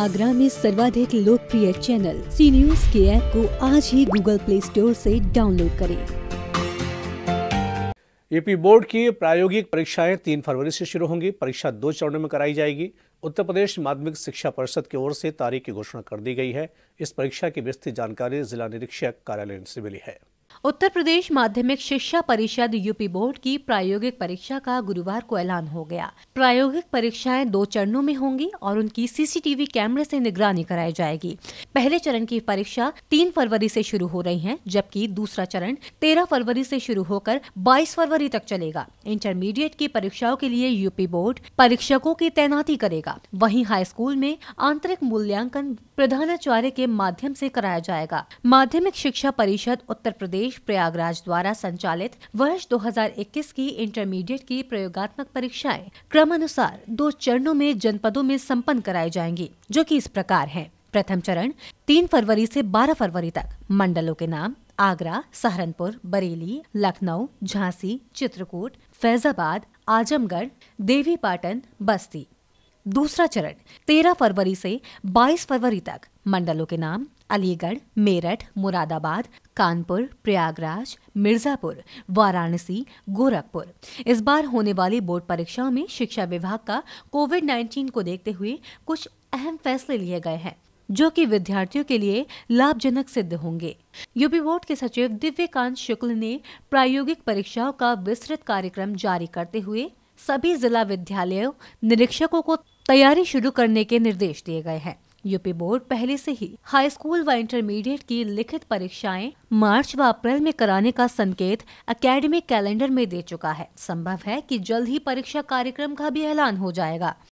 आगरा में सर्वाधिक लोकप्रिय चैनल सी न्यूज के ऐप को आज ही गूगल प्ले स्टोर से डाउनलोड करें यूपी बोर्ड की प्रायोगिक परीक्षाएं तीन फरवरी से शुरू होंगी परीक्षा दो चरणों में कराई जाएगी उत्तर प्रदेश माध्यमिक शिक्षा परिषद की ओर से तारीख की घोषणा कर दी गई है इस परीक्षा की विस्तृत जानकारी जिला निरीक्षक कार्यालय से मिली है उत्तर प्रदेश माध्यमिक शिक्षा परिषद यूपी बोर्ड की प्रायोगिक परीक्षा का गुरुवार को ऐलान हो गया प्रायोगिक परीक्षाएं दो चरणों में होंगी और उनकी सीसीटीवी कैमरे से निगरानी कराई जाएगी पहले चरण की परीक्षा तीन फरवरी से शुरू हो रही है जबकि दूसरा चरण तेरह फरवरी से शुरू होकर बाईस फरवरी तक चलेगा इंटरमीडिएट की परीक्षाओं के लिए यूपी बोर्ड परीक्षकों की तैनाती करेगा वही हाई स्कूल में आंतरिक मूल्यांकन प्रधानाचार्य के माध्यम से कराया जाएगा माध्यमिक शिक्षा परिषद उत्तर प्रदेश प्रदेश प्रयागराज द्वारा संचालित वर्ष 2021 की इंटरमीडिएट की प्रयोगात्मक परीक्षाएं क्रमानुसार दो चरणों में जनपदों में संपन्न कराई जाएंगी जो कि इस प्रकार है प्रथम चरण 3 फरवरी से 12 फरवरी तक मंडलों के नाम आगरा सहारनपुर बरेली लखनऊ झांसी चित्रकूट फैजाबाद आजमगढ़ देवी पाटन बस्ती दूसरा चरण 13 फरवरी से 22 फरवरी तक मंडलों के नाम अलीगढ़ मेरठ मुरादाबाद कानपुर प्रयागराज मिर्जापुर वाराणसी गोरखपुर इस बार होने वाली बोर्ड परीक्षाओं में शिक्षा विभाग का कोविड 19 को देखते हुए कुछ अहम फैसले लिए गए हैं जो कि विद्यार्थियों के लिए लाभजनक सिद्ध होंगे यूपी बोर्ड के सचिव दिव्यकांत शुक्ल ने प्रायोगिक परीक्षाओं का विस्तृत कार्यक्रम जारी करते हुए सभी जिला विद्यालयों निरीक्षकों को तैयारी शुरू करने के निर्देश दिए गए हैं यूपी बोर्ड पहले से ही हाई स्कूल व इंटरमीडिएट की लिखित परीक्षाएं मार्च व अप्रैल में कराने का संकेत अकेडमिक कैलेंडर में दे चुका है संभव है कि जल्द ही परीक्षा कार्यक्रम का भी ऐलान हो जाएगा